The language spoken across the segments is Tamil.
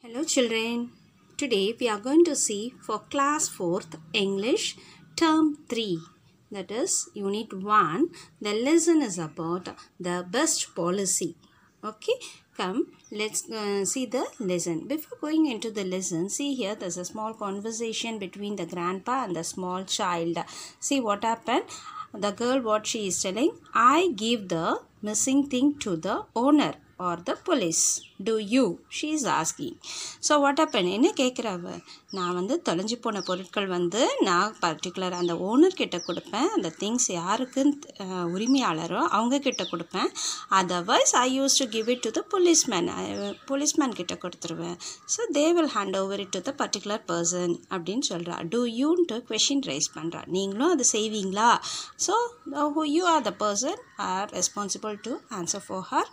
Hello children, today we are going to see for class 4th English term 3 that is unit 1 the lesson is about the best policy. Okay, come let's uh, see the lesson. Before going into the lesson, see here there's a small conversation between the grandpa and the small child. See what happened? The girl what she is telling, I give the missing thing to the owner or the police do you she is asking so what அப்பன் என்ன கேட்குறவ நான் வந்து தொலைஞ்சு போன பொருட்கள் வந்து நான் பர்டிகுலர் அந்த ஓனர்கிட்ட கொடுப்பேன் அந்த திங்ஸ் யாருக்கு உரிமையாளரோ அவங்கக்கிட்ட கொடுப்பேன் otherwise I use to give it to the policeman policeman கிட்ட கொடுத்துருவேன் so they will hand over it to the particular person அப்படின்னு சொல்கிறா டூ யூன்ட்டு கொஷின் ரைஸ் பண்ணுறா நீங்களும் அதை செய்வீங்களா so who you are the person are responsible to answer for her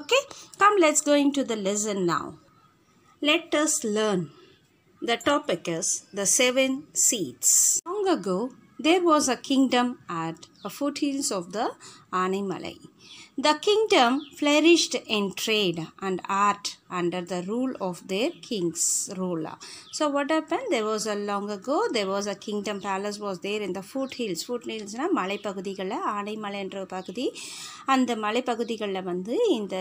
okay Come, let's go into the lesson now. Let us learn. The topic is the seven seeds. Long ago, there was a kingdom at foothills of the Animalai. The kingdom flourished in trade and art under the rule of their king's ruler. So what happened? There was a long ago, there was a kingdom palace was there in the foothills. Foothills Malay Malay and Foothillsனா மலைப்பகுதிகளில் ஆனைமலை என்ற பகுதி அந்த மலைப்பகுதிகளில் வந்து இந்த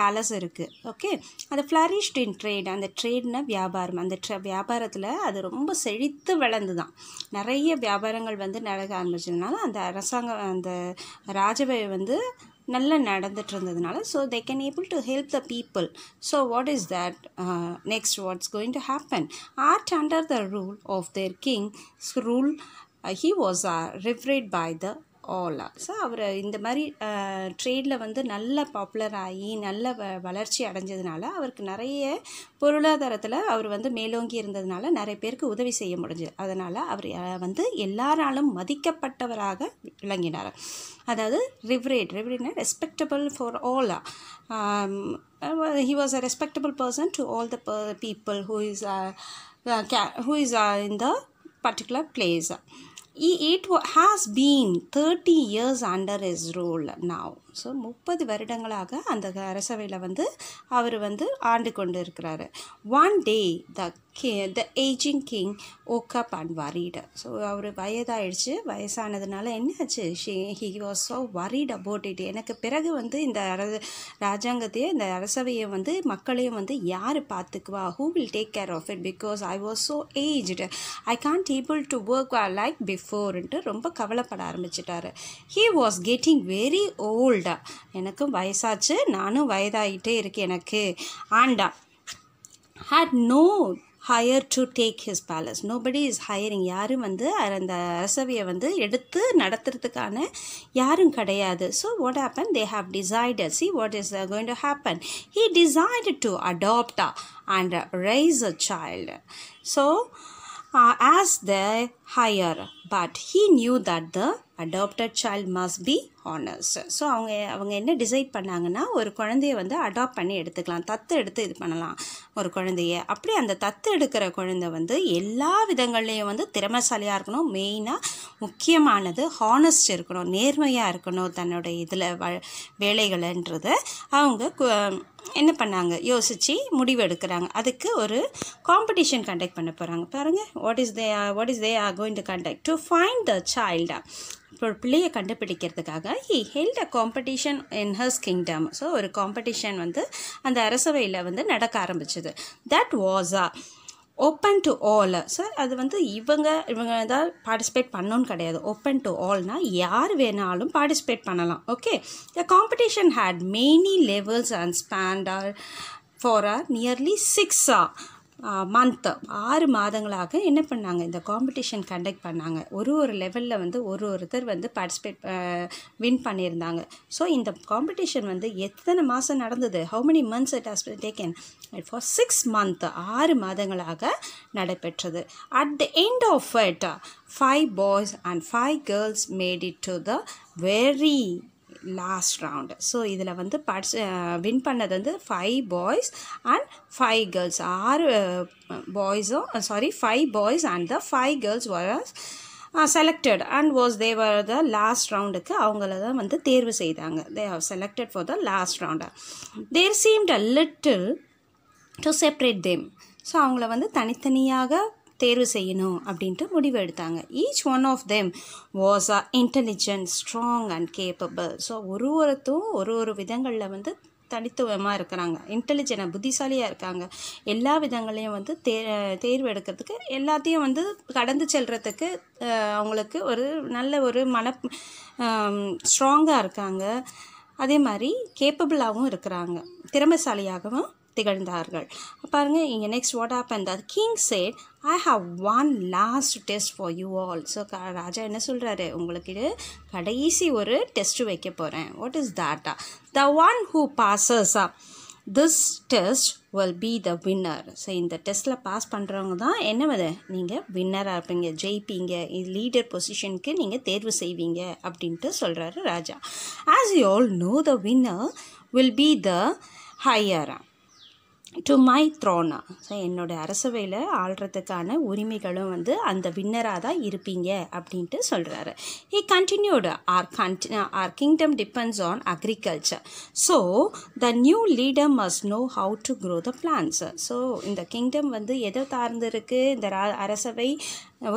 பேலஸ் இருக்குது ஓகே அது ஃப்ளரிஷ்ட் இன் ட்ரேட் அந்த ட்ரேட்னா வியாபாரம் அந்த ட்ர வியாபாரத்தில் அது ரொம்ப செழித்து வளர்ந்து தான் நிறைய வியாபாரங்கள் வந்து நடக்க ஆரம்பிச்சதுனால அந்த அரசாங்கம் அந்த ராஜவை வந்து நல்லா நடந்துட்டு இருந்ததுனால so they can able to help the people so what is that next what's going to happen art under the rule of their king rule he was revered by the all so அவர் இந்த மாதிரி ட்ரேடில் வந்து நல்ல பாப்புலர் ஆகி நல்ல வ வளர்ச்சி அடைஞ்சதுனால அவருக்கு நிறைய பொருளாதாரத்தில் அவர் வந்து மேலோங்கி இருந்ததுனால நிறைய பேருக்கு உதவி செய்ய முடிஞ்சது அதனால் அவர் வந்து எல்லாராலும் மதிக்கப்பட்டவராக விளங்கினார் அதாவது ரிவ்ரேட் ரிவ்ரேட்னா respectable for all he was a respectable person to all the people who is who is in the particular place it has been 30 years under his rule now so முப்பது வருடங்களாக அந்த அரசவையில் வந்து அவர் வந்து ஆண்டு கொண்டு இருக்கிறாரு ஒன் டே த கே the aging king woke up and worried so அவர் வயதாயிடுச்சு வயசானதுனால என்னாச்சு ஷே he was so worried about it எனக்கு பிறகு வந்து இந்த அர ராஜாங்கத்தையே இந்த அரசவையை வந்து மக்களையும் வந்து யார் பார்த்துக்குவா who will take care of it because I was so aged I can't able to work like பிஃபோர்ன்ட்டு ரொம்ப கவலைப்பட ஆரம்பிச்சிட்டாரு he was getting very old ஆண்டா எனக்கும் வயசாச்சு நானும் வயதாகிட்டே இருக்கு எனக்கு ஆண்டா had no heir to take his place nobody is hiring யாரும் வந்து அந்த அரசவையை வந்து எடுத்து நடத்துறதுக்கான யாரும் கிடையாது so what happen they have decided see what is going to happen he decide to adopt a and raise a child so as the heir but he knew that the adopted child must be honours so அவங்க அவங்க என்ன டிசைட் பண்ணாங்கன்னா ஒரு குழந்தைய வந்து அடாப்ட் பண்ணி எடுத்துக்கலாம் தத்து எடுத்து இது பண்ணலாம் ஒரு குழந்தைய அப்படி அந்த தத்து எடுக்கிற குழந்தை வந்து எல்லா விதங்கள்லேயும் வந்து திறமைசாலியாக இருக்கணும் மெயினாக முக்கியமானது ஹானஸ்ட் இருக்கணும் நேர்மையாக இருக்கணும் தன்னோட இதில் வ வேலைகள்ன்றத அவங்க என்ன பண்ணாங்க யோசித்து முடிவு எடுக்கிறாங்க அதுக்கு ஒரு காம்படிஷன் கண்டக்ட் பண்ண போகிறாங்க பாருங்கள் what is they what is they are going to conduct to find the சைல்டா பிள்ளையை கண்டுபிடிக்கிறதுக்காக he held a competition in his kingdom so ஒரு காம்படிஷன் வந்து அந்த அரசவையில் வந்து நடக்க ஆரம்பிச்சது that was ah open to all sir அது வந்து இவங்க இவங்க தான் பார்ட்டிசிபேட் பண்ணோன்னு கிடையாது ஓப்பன் டு ஆல்னால் யார் வேணாலும் பார்ட்டிசிபேட் பண்ணலாம் okay the competition had many levels and spanned uh for uh nearly six uh month ஆறு மாதங்களாக என்ன பண்ணாங்க இந்த காம்படிஷன் கண்டக்ட் பண்ணாங்க ஒரு ஒரு லெவலில் வந்து ஒரு ஒருத்தர் வந்து பார்ட்டிசிபேட் வின் பண்ணியிருந்தாங்க ஸோ இந்த காம்படிஷன் வந்து எத்தனை மாதம் நடந்தது how many months it has taken for six month ஆறு மாதங்களாக நடைபெற்றது at the end of it five boys and five girls made it to the very last round so இதில் வந்து பட்ஸ் வின் பண்ணது வந்து five boys and five girls ஆறு பாய்ஸும் sorry five boys and the five girls was selected and was there the last ரவுண்டுக்கு அவங்கள தான் வந்து தேர்வு செய்தாங்க they have selected for the last round there seemed a little to separate them so அவங்கள வந்து தனித்தனியாக தேர்வு செய்யணும் அப்படின்ட்டு முடிவு எடுத்தாங்க each one of them was a intelligent strong and capable so ஒரு ஒருத்தும் ஒரு ஒரு விதங்களில் வந்து தனித்துவமாக இருக்கிறாங்க இன்டெலிஜென்ட் புத்திசாலியாக இருக்காங்க எல்லா விதங்களையும் வந்து தே தேர்வு எடுக்கிறதுக்கு எல்லாத்தையும் வந்து கடந்து செல்கிறதுக்கு அவங்களுக்கு ஒரு நல்ல ஒரு மன ஸ்ட்ராங்காக இருக்காங்க அதே மாதிரி கேப்பபிளாகவும் இருக்கிறாங்க திறமைசாலியாகவும் திகழ்ந்தார்கள் பாருங்கள் இங்கே நெக்ஸ்ட் வாட் ஆப் அந்த king said I have one last test for you all so க ராஜா என்ன சொல்கிறாரு உங்களுக்கு இது கடைசி ஒரு டெஸ்ட் வைக்க போகிறேன் what is that the one who passes this test will be the winner so இந்த டெஸ்ட்டில் பாஸ் பண்ணுறவங்க தான் என்னவது நீங்கள் வின்னராக இருப்பீங்க ஜெயிப்பீங்க லீடர் பொசிஷனுக்கு நீங்கள் தேர்வு செய்வீங்க அப்படின்ட்டு சொல்கிறாரு ராஜா as you all know the winner will be the ஹையராக டு மை த்ரோனா ஸோ என்னோடய அரசவையில் ஆள்றதுக்கான உரிமைகளும் வந்து அந்த வின்னராக தான் இருப்பீங்க அப்படின்ட்டு சொல்கிறாரு he continued or count or kingdom depends on agriculture so the new leader must know how to grow the plants so இந்த கிங்டம் வந்து எதை தார்ந்து இருக்குது இந்த அரசவை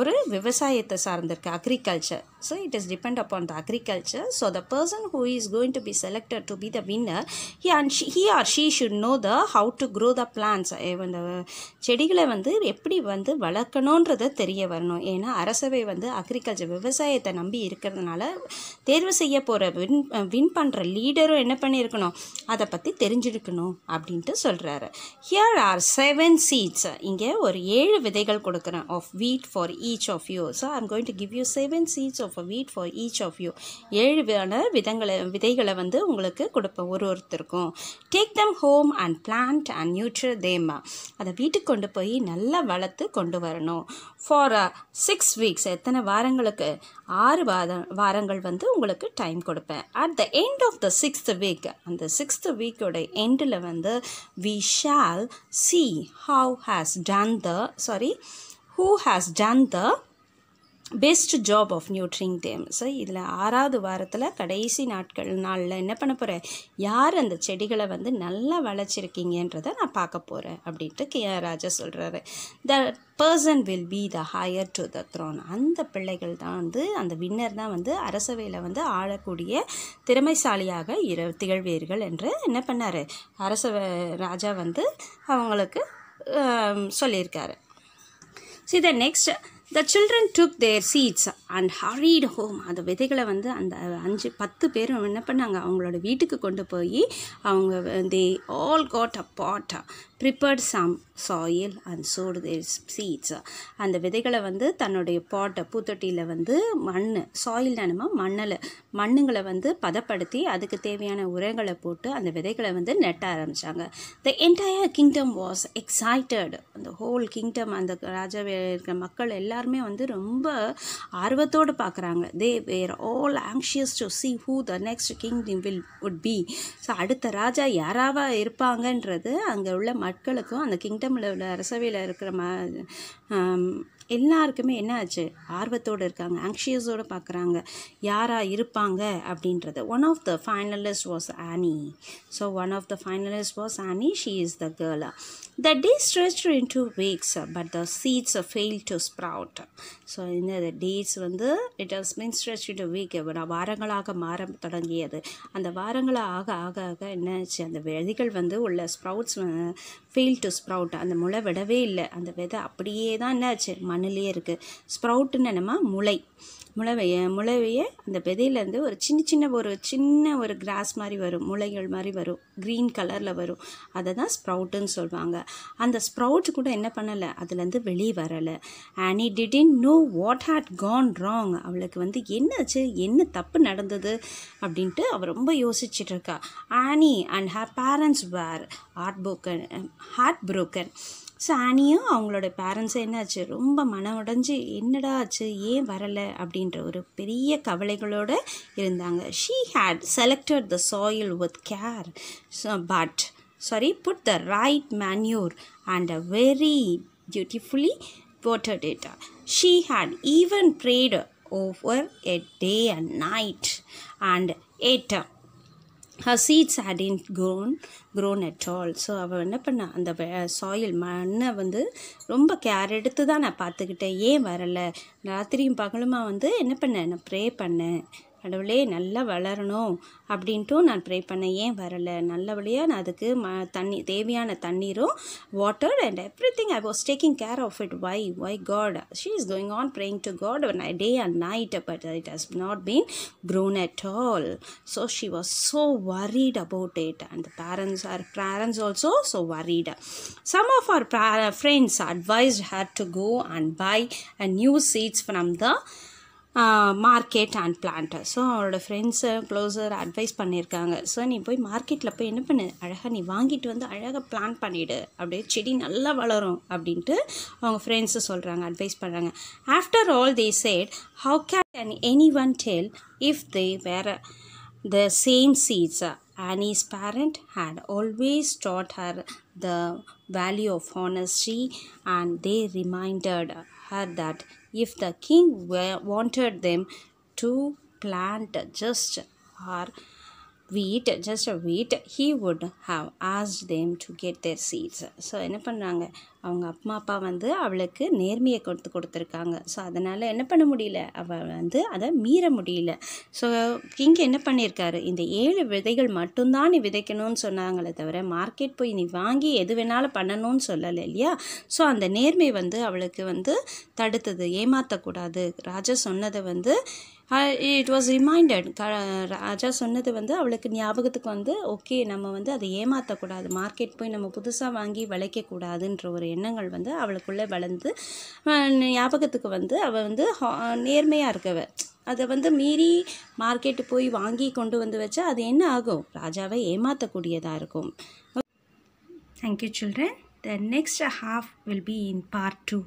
ஒரு விவசாயத்தை சார்ந்திருக்கு agriculture so it is depend upon the agriculture so the person who is going to be selected to be the winner he and he or she should know the how to grow the plans இந்த செடிகளை வந்து எப்படி வந்து வளர்க்கணுன்றதை தெரிய வரணும் ஏன்னா அரசவை வந்து அக்ரிகல்ச்சர் விவசாயத்தை நம்பி இருக்கிறதுனால தேர்வு செய்ய போகிற வின் வின் பண்ணுற லீடரும் என்ன பண்ணியிருக்கணும் அதை பற்றி தெரிஞ்சிருக்கணும் அப்படின்ட்டு சொல்கிறாரு ஹியர் ஆர் செவன் சீட்ஸ் இங்கே ஒரு ஏழு விதைகள் கொடுக்குறேன் of wheat for each of you so I'm going to give you seven seeds of wheat for wheat of you ஏழு you. விதங்களை விதைகளை வந்து உங்களுக்கு கொடுப்பேன் ஒரு ஒருத்தருக்கும் take them home and plant and nurture them அதை வீட்டுக்கு கொண்டு போய் நல்லா வளர்த்து கொண்டு வரணும் ஃபார் சிக்ஸ் வீக்ஸ் எத்தனை வாரங்களுக்கு ஆறு வார வாரங்கள் வந்து உங்களுக்கு டைம் கொடுப்பேன் at the end of the sixth week அந்த சிக்ஸ்த் வீக்கோட எண்டில் வந்து we shall see how has done the sorry who has done the best job of nurturing them so இதில் ஆறாவது வாரத்தில் கடைசி நாட்கள் நாளில் என்ன பண்ண போகிறேன் யார் அந்த செடிகளை வந்து நல்லா வளர்ச்சிருக்கீங்கன்றதை நான் பார்க்க போகிறேன் அப்படின்ட்டு கே ராஜா சொல்கிறாரு the person will be the heir to the throne அந்த பிள்ளைகள் தான் வந்து அந்த வின்னர் தான் வந்து அரசவையில் வந்து ஆளக்கூடிய திறமைசாலியாக இரு திகழ்வீர்கள் என்று என்ன பண்ணார் அரசவை ராஜா வந்து அவங்களுக்கு சொல்லியிருக்காரு see the next the children took their seeds and hurried home அந்த விதைகளை வந்து அந்த அஞ்சு பத்து பேரும் என்ன பண்ணாங்க அவங்களோட வீட்டுக்கு கொண்டு போய் அவங்க they all got a pot prepared some soil and sowed the seeds அந்த விதைகளை வந்து தன்னுடைய பாட்டை பூத்தொட்டியில் வந்து மண் சாயில் நம்ம மண்ணலை மண்ணுங்களை வந்து பதப்படுத்தி அதுக்கு தேவையான உரங்களை போட்டு அந்த விதைகளை வந்து நெட்ட ஆரம்பித்தாங்க the entire kingdom was excited அந்த ஹோல் கிங்டம் அந்த ராஜாவே இருக்கிற மக்கள் எல்லாருமே வந்து ரொம்ப ஆர்வத்தோடு பார்க்குறாங்க they were all anxious to see who the next kingdom will would be so அடுத்த ராஜா யாராவாக இருப்பாங்கன்றது அங்கே உள்ள மக்களுக்கும் அந்த கிங்டமில் உள்ள அரசவையில் இருக்கிற ம எல்லாருக்குமே என்ன ஆச்சு ஆர்வத்தோடு இருக்காங்க ஆங்ஷியஸோடு பார்க்குறாங்க யாராக இருப்பாங்க அப்படின்றது one of the finalist was Annie so one of the finalist was Annie she is the girl the day stretch in two weeks but the seeds fail to sprout so இந்த டேஸ் வந்து it has mean stretch week வாரங்களாக மாற தொடங்கியது அந்த வாரங்களாக ஆக ஆக ஆக என்னாச்சு அந்த விதைகள் வந்து உள்ள ஸ்ப்ரவுட்ஸ் ஃபெயில் டு ஸ்ப்ரவுட் அந்த முளை விடவே இல்லை அந்த விதை அப்படியே தான் என்னாச்சு மண்ணிலே இருக்குது ஸ்ப்ரவுட்டுன்னு நம்ம முளை முளவைய முளவையை அந்த விதையிலேருந்து ஒரு சின்ன சின்ன ஒரு சின்ன ஒரு கிராஸ் மாதிரி வரும் முளைகள் மாதிரி வரும் க்ரீன் கலரில் வரும் அதை தான் ஸ்ப்ரவுட்டுன்னு சொல்லுவாங்க அந்த ஸ்ப்ரவுட் கூட என்ன பண்ணலை அதுலேருந்து வெளியே வரலை அண்ட் இ didn't know what had gone wrong அவளுக்கு வந்து என்னாச்சு என்ன தப்பு நடந்தது அப்படின்ட்டு அவள் ரொம்ப யோசிச்சுட்டு இருக்கா Annie and her parents were heart broken heart broken so ஆனியும் அவங்களோட பேரண்ட்ஸும் என்னாச்சு ரொம்ப மனம் உடஞ்சி என்னடா ஆச்சு ஏன் வரலை அப்படின்ற ஒரு பெரிய கவலைகளோடு இருந்தாங்க she had selected the soil with care but sorry put the right manure and a very beautifully water data. She had even prayed over it day and night and ate her seeds hadn't grown grown at all so அவள் என்ன பண்ண அந்த சாயில் மண்ணை வந்து ரொம்ப கேர் எடுத்து தான் நான் பார்த்துக்கிட்டேன் ஏன் வரலை ராத்திரியும் பகலுமா வந்து என்ன பண்ணேன் நான் ப்ரே பண்ணேன் கடவுளே நல்லா வளரணும் அப்படின்ட்டும் நான் ப்ரே பண்ணேன் ஏன் வரலை நல்லபடியாக நான் அதுக்கு ம தண்ணி தேவையான தண்ணீரும் water and everything I was taking care of it why why God she is going on praying to God day and night but it has not been grown at all so she was so worried about it and parents are parents also so worried some of our friends advised her to go and buy new seeds from the market and plant so அவரோட ஃப்ரெண்ட்ஸு க்ளோஸர் அட்வைஸ் பண்ணியிருக்காங்க ஸோ நீ போய் மார்க்கெட்டில் போய் என்ன பண்ணு அழகாக நீ வாங்கிட்டு வந்து அழகாக பிளான் பண்ணிவிடு அப்படியே செடி நல்லா வளரும் அப்படின்ட்டு அவங்க ஃப்ரெண்ட்ஸு சொல்கிறாங்க அட்வைஸ் பண்ணுறாங்க after all they said how can anyone tell if they were the same seeds Annie's parent had always taught her the value of honesty and they reminded that if the king wanted them to plant just or wheat just a wheat he would have asked them to get their seeds so என்ன பண்ணுறாங்க அவங்க அம்மா அப்பா வந்து அவளுக்கு நேர்மையை கொடுத்து கொடுத்துருக்காங்க ஸோ அதனால் என்ன பண்ண முடியல அவள் வந்து அதை மீற முடியல ஸோ கிங் என்ன பண்ணியிருக்காரு இந்த ஏழு விதைகள் மட்டும்தான் நீ விதைக்கணும்னு சொன்னாங்களே தவிர மார்க்கெட் போய் நீ வாங்கி எது வேணாலும் பண்ணணும்னு சொல்லலை இல்லையா ஸோ அந்த நேர்மை வந்து அவளுக்கு வந்து தடுத்தது ஏமாற்றக்கூடாது ராஜா சொன்னதை வந்து இட் வாஸ் ரிமைண்டட் க ராஜா சொன்னது வந்து அவளுக்கு ஞாபகத்துக்கு வந்து ஓகே நம்ம வந்து அதை ஏமாற்றக்கூடாது மார்க்கெட் போய் நம்ம புதுசாக வாங்கி விளைக்கக்கூடாதுன்ற ஒரு எண்ணங்கள் வந்து அவளுக்குள்ளே வளர்ந்து ஞாபகத்துக்கு வந்து அவள் வந்து நேர்மையாக இருக்கவ அதை வந்து மீறி மார்க்கெட்டு போய் வாங்கி கொண்டு வந்து வச்சா அது என்ன ஆகும் ராஜாவை ஏமாற்றக்கூடியதாக இருக்கும் thank you children the next half will be in part two